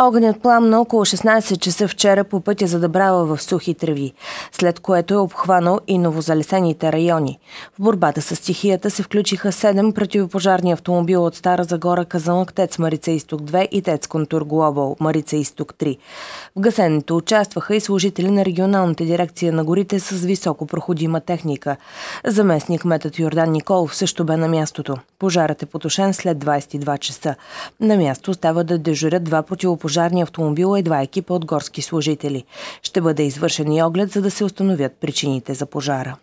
Огънят пламна около 16 часа вчера по пътя за Дъбрава в сухи треви, след което е обхванал и новозалесените райони. В борбата с стихията се включиха 7 противопожарни автомобила от Стара Загора, Казанък, Тец Марица Исток 2 и Тец Контур Глобал, Марица Исток 3. В гасенето участваха и служители на регионалната дирекция на горите с високо проходима техника. Заместник метът Йордан Николов също бе на мястото. Пожарът е потушен след 22 часа. На място остава да дежурят два противопожарни пожарния автомобил и е два екипа от горски служители. Ще бъде извършен и оглед, за да се установят причините за пожара.